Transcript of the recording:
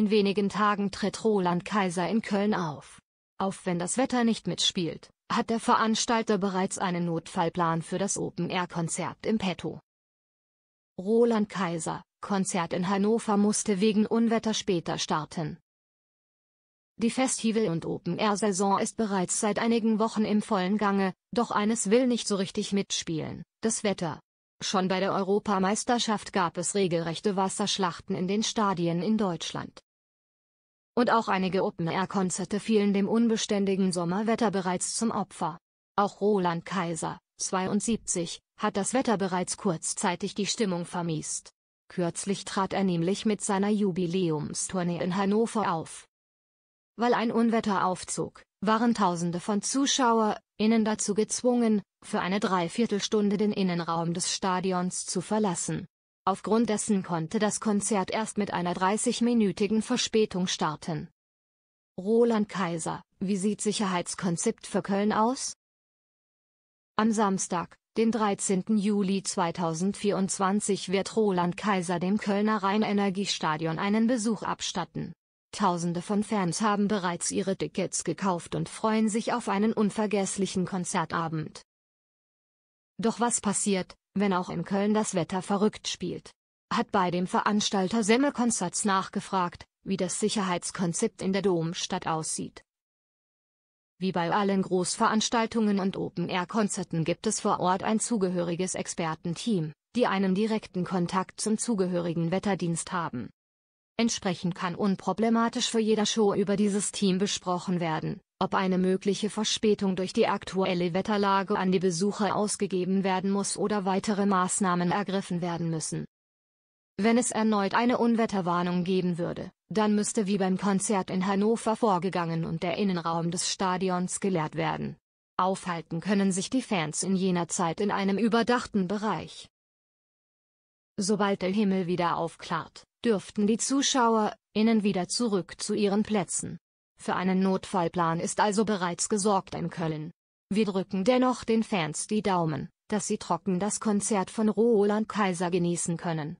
In wenigen Tagen tritt Roland Kaiser in Köln auf. Auch wenn das Wetter nicht mitspielt, hat der Veranstalter bereits einen Notfallplan für das Open-Air-Konzert im Petto. Roland Kaiser, Konzert in Hannover musste wegen Unwetter später starten. Die Festival- und Open-Air-Saison ist bereits seit einigen Wochen im vollen Gange, doch eines will nicht so richtig mitspielen, das Wetter. Schon bei der Europameisterschaft gab es regelrechte Wasserschlachten in den Stadien in Deutschland. Und auch einige Open-Air-Konzerte fielen dem unbeständigen Sommerwetter bereits zum Opfer. Auch Roland Kaiser, 72, hat das Wetter bereits kurzzeitig die Stimmung vermiest. Kürzlich trat er nämlich mit seiner Jubiläumstournee in Hannover auf. Weil ein Unwetter aufzog, waren Tausende von ZuschauerInnen dazu gezwungen, für eine Dreiviertelstunde den Innenraum des Stadions zu verlassen aufgrund dessen konnte das Konzert erst mit einer 30-minütigen Verspätung starten. Roland Kaiser, wie sieht Sicherheitskonzept für Köln aus? Am Samstag, den 13. Juli 2024 wird Roland Kaiser dem Kölner Rheinenergiestadion einen Besuch abstatten. Tausende von Fans haben bereits ihre Tickets gekauft und freuen sich auf einen unvergesslichen Konzertabend. Doch was passiert, wenn auch in Köln das Wetter verrückt spielt? Hat bei dem Veranstalter Semmelkonzerts nachgefragt, wie das Sicherheitskonzept in der Domstadt aussieht. Wie bei allen Großveranstaltungen und Open-Air-Konzerten gibt es vor Ort ein zugehöriges Expertenteam, die einen direkten Kontakt zum zugehörigen Wetterdienst haben. Entsprechend kann unproblematisch für jeder Show über dieses Team besprochen werden, ob eine mögliche Verspätung durch die aktuelle Wetterlage an die Besucher ausgegeben werden muss oder weitere Maßnahmen ergriffen werden müssen. Wenn es erneut eine Unwetterwarnung geben würde, dann müsste wie beim Konzert in Hannover vorgegangen und der Innenraum des Stadions geleert werden. Aufhalten können sich die Fans in jener Zeit in einem überdachten Bereich. Sobald der Himmel wieder aufklart, dürften die Zuschauer, innen wieder zurück zu ihren Plätzen. Für einen Notfallplan ist also bereits gesorgt in Köln. Wir drücken dennoch den Fans die Daumen, dass sie trocken das Konzert von Roland Kaiser genießen können.